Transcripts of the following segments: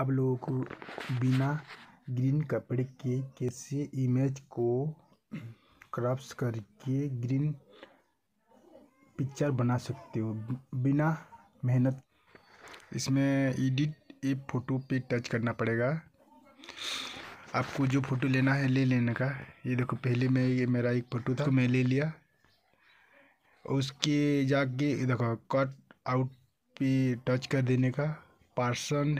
आप लोगों को बिना ग्रीन कपड़े के कैसे इमेज को क्रॉप्स करके ग्रीन पिक्चर बना सकते हो बिना मेहनत इसमें एडिट एक फोटो पे टच करना पड़ेगा आपको जो फ़ोटो लेना है ले लेने का ये देखो पहले मैं ये मेरा एक फ़ोटो था अच्छा। मैं ले लिया उसके जाके देखो कट आउट पे टच कर देने का पार्सन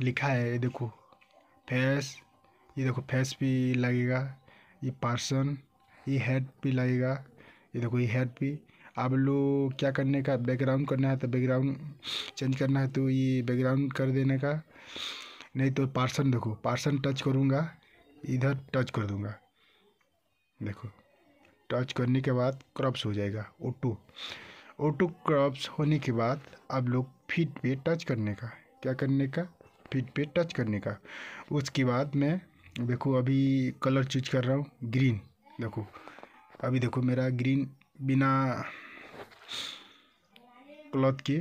लिखा है ये देखो फेस ये देखो फेस भी लगेगा ये पर्सन ये हेड भी लगेगा ये देखो ये हेड भी आप लोग क्या करने का बैकग्राउंड करना है तो बैकग्राउंड चेंज करना है तो ये बैकग्राउंड कर देने का नहीं तो पार्सन देखो पार्सन टच करूँगा इधर टच कर दूँगा देखो टच करने के बाद क्रॉप्स हो जाएगा ओटो ओटो क्रॉप्स होने के बाद आप लोग फीट पे टच करने का क्या करने का फिट पे टच करने का उसके बाद मैं देखो अभी कलर चूज कर रहा हूँ ग्रीन देखो अभी देखो मेरा ग्रीन बिना क्लॉथ के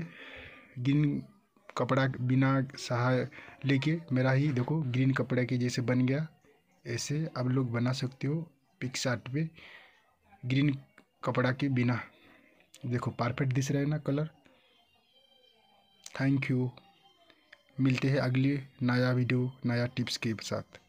ग्रीन कपड़ा बिना सहाय लेके मेरा ही देखो ग्रीन कपड़े के जैसे बन गया ऐसे आप लोग बना सकते हो पिक आर्ट पे ग्रीन कपड़ा के बिना देखो परफेक्ट दिख रहा है ना कलर थैंक यू मिलते हैं अगले नया वीडियो नया टिप्स के साथ